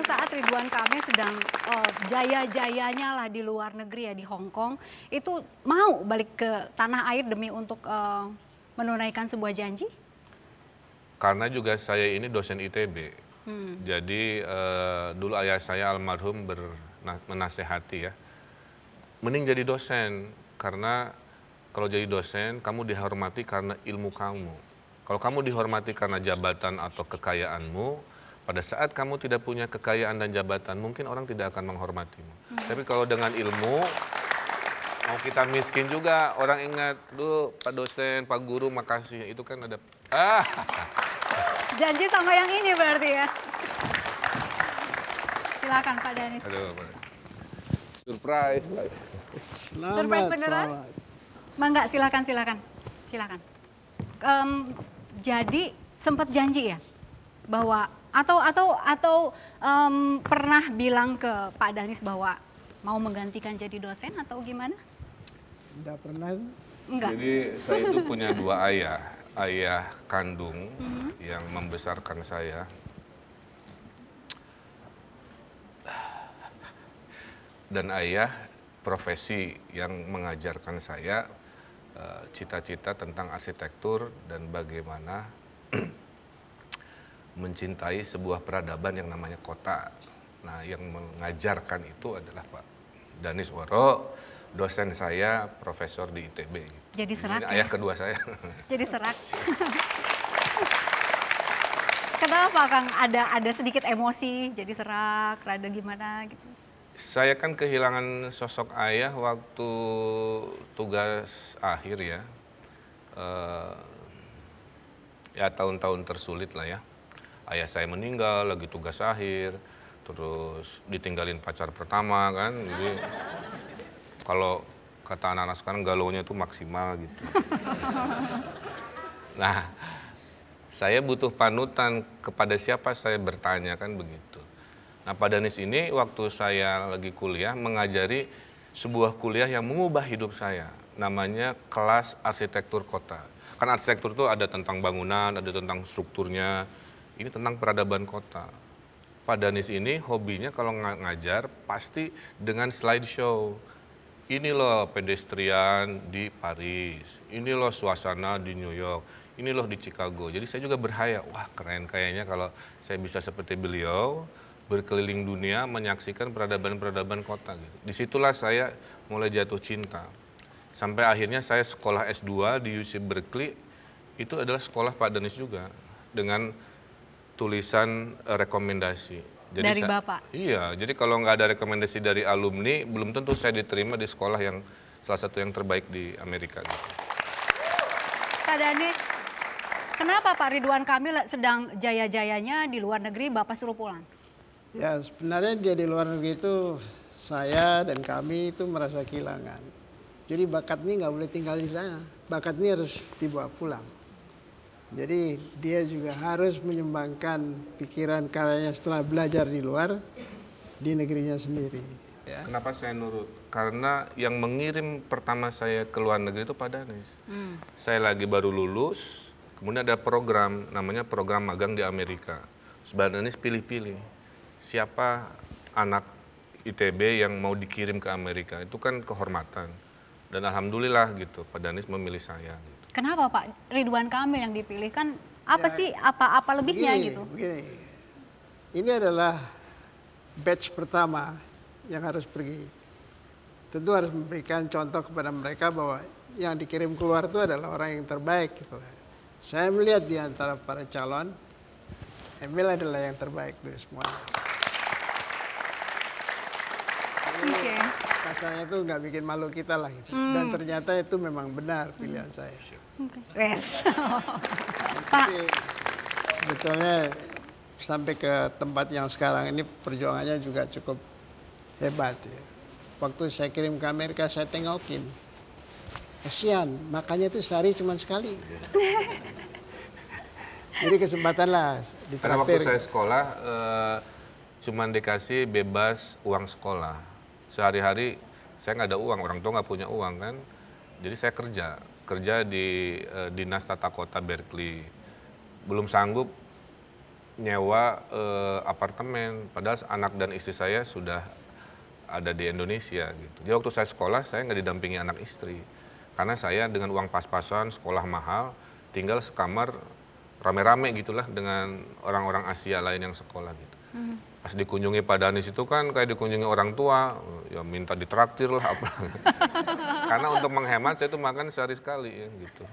Suatu saat Ridwan Kamil sedang uh, jaya-jayanya lah di luar negeri ya di Hong Kong, itu mau balik ke tanah air demi untuk uh, menunaikan sebuah janji? Karena juga saya ini dosen ITB, hmm. jadi uh, dulu ayah saya almarhum ber, menasehati ya, mending jadi dosen karena kalau jadi dosen kamu dihormati karena ilmu kamu. Kalau kamu dihormati karena jabatan atau kekayaanmu, pada saat kamu tidak punya kekayaan dan jabatan, mungkin orang tidak akan menghormatimu. Hmm. Tapi kalau dengan ilmu, mau kita miskin juga, orang ingat, duh Pak dosen, Pak guru, makasih. Itu kan ada... Ah. Janji sama yang ini berarti ya? Silakan Pak Danis. Aduh, Surprise. Selamat, Surprise beneran? Selamat. Mangga, silakan, silakan, silakan. Um, jadi sempat janji ya bahwa atau atau atau um, pernah bilang ke Pak Danis bahwa mau menggantikan jadi dosen atau gimana? Tidak pernah. Enggak. Jadi saya itu punya dua ayah, ayah kandung mm -hmm. yang membesarkan saya. Dan ayah profesi yang mengajarkan saya eh, cita-cita tentang arsitektur dan bagaimana mencintai sebuah peradaban yang namanya kota. Nah, yang mengajarkan itu adalah Pak Danis Woro, dosen saya, profesor di ITB. Jadi serak. Jadi, ya? Ayah kedua saya. Jadi serak. Kenapa Kang ada ada sedikit emosi, jadi serak, rada gimana gitu? Saya kan kehilangan sosok ayah waktu tugas akhir ya. Uh, ya tahun-tahun tersulit lah ya ayah saya meninggal lagi tugas akhir terus ditinggalin pacar pertama kan jadi kalau kata anak-anak sekarang galonya itu maksimal gitu nah saya butuh panutan kepada siapa saya bertanya kan begitu nah Pak Danis ini waktu saya lagi kuliah mengajari sebuah kuliah yang mengubah hidup saya namanya kelas arsitektur kota kan arsitektur itu ada tentang bangunan, ada tentang strukturnya, ini tentang peradaban kota. Pak Danis ini hobinya kalau ngajar pasti dengan slideshow. Ini loh pedestrian di Paris, ini loh suasana di New York, ini loh di Chicago. Jadi saya juga berhayal, wah keren kayaknya kalau saya bisa seperti beliau berkeliling dunia menyaksikan peradaban-peradaban kota. Gitu. Disitulah saya mulai jatuh cinta. Sampai akhirnya saya sekolah S2 di UC Berkeley, itu adalah sekolah Pak Danis juga. Dengan tulisan eh, rekomendasi. Jadi dari saya, Bapak? Iya, jadi kalau nggak ada rekomendasi dari alumni, belum tentu saya diterima di sekolah yang salah satu yang terbaik di Amerika. Gitu. Pak Danis, kenapa Pak Ridwan Kamil sedang jaya-jayanya di luar negeri, Bapak suruh pulang? Ya, sebenarnya dia di luar negeri itu saya dan kami itu merasa kehilangan. Jadi bakat ini nggak boleh tinggal di sana, bakat ini harus dibawa pulang. Jadi dia juga harus menyumbangkan pikiran karyanya setelah belajar di luar di negerinya sendiri. Ya. Kenapa saya nurut? Karena yang mengirim pertama saya ke luar negeri itu Pak Danis. Hmm. Saya lagi baru lulus, kemudian ada program namanya program magang di Amerika. Sebenarnya Danis pilih-pilih siapa anak ITB yang mau dikirim ke Amerika. Itu kan kehormatan. Dan alhamdulillah gitu Pak Danis memilih saya. Gitu Kenapa Pak Ridwan Kamil yang dipilih kan apa ya, sih apa-apa lebihnya begini, gitu? Begini. Ini adalah batch pertama yang harus pergi. Tentu harus memberikan contoh kepada mereka bahwa yang dikirim keluar itu adalah orang yang terbaik gitu Saya melihat di antara para calon, Emil adalah yang terbaik dari semuanya. asalnya itu nggak bikin malu kita lah gitu. Hmm. Dan ternyata itu memang benar pilihan hmm. saya. Okay. Yes. Pak. sebetulnya sampai ke tempat yang sekarang ini perjuangannya juga cukup hebat ya. Waktu saya kirim ke Amerika saya tengokin. Kasian, makanya itu sehari cuma sekali. Jadi kesempatan lah. Karena waktu saya sekolah, uh, cuman dikasih bebas uang sekolah sehari-hari saya nggak ada uang, orang tua nggak punya uang kan. Jadi saya kerja, kerja di eh, dinas tata kota Berkeley. Belum sanggup nyewa eh, apartemen, padahal anak dan istri saya sudah ada di Indonesia gitu. Jadi waktu saya sekolah saya nggak didampingi anak istri, karena saya dengan uang pas-pasan sekolah mahal tinggal sekamar rame-rame gitulah dengan orang-orang Asia lain yang sekolah gitu. Hmm. Pas dikunjungi Pak Danis itu kan kayak dikunjungi orang tua, ya minta ditraktir lah apa. Karena untuk menghemat saya tuh makan sehari sekali ya gitu.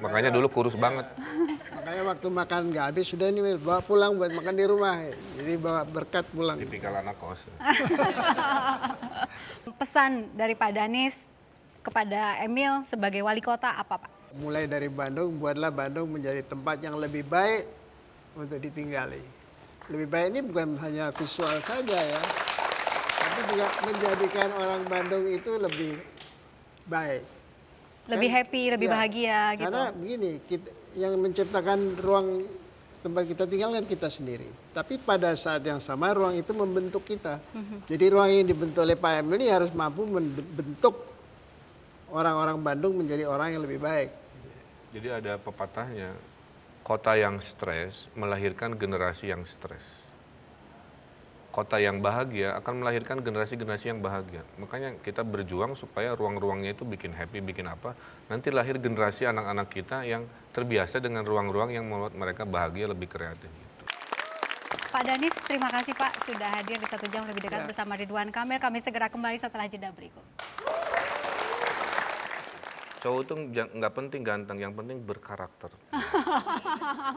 Makanya dulu kurus banget. Makanya waktu makan nggak habis sudah ini bawa pulang buat makan di rumah. Jadi bawa berkat pulang. Tipikal anak kos. Pesan dari Pak Danis kepada Emil sebagai wali kota apa Pak? mulai dari Bandung, buatlah Bandung menjadi tempat yang lebih baik untuk ditinggali. Lebih baik ini bukan hanya visual saja ya, tapi juga menjadikan orang Bandung itu lebih baik. Lebih kan? happy, lebih ya, bahagia gitu. Karena begini, kita, yang menciptakan ruang tempat kita tinggal kan kita sendiri. Tapi pada saat yang sama ruang itu membentuk kita. Mhm. Jadi ruang yang dibentuk oleh Pak Emil ini harus mampu membentuk orang-orang Bandung menjadi orang yang lebih baik. Jadi ada pepatahnya, kota yang stres melahirkan generasi yang stres. Kota yang bahagia akan melahirkan generasi-generasi yang bahagia. Makanya kita berjuang supaya ruang-ruangnya itu bikin happy, bikin apa. Nanti lahir generasi anak-anak kita yang terbiasa dengan ruang-ruang yang membuat mereka bahagia lebih kreatif. Pak Danis, terima kasih Pak sudah hadir di satu jam lebih dekat ya. bersama Ridwan Kamil. Kami segera kembali setelah jeda berikut cowok tuh nggak penting ganteng yang penting berkarakter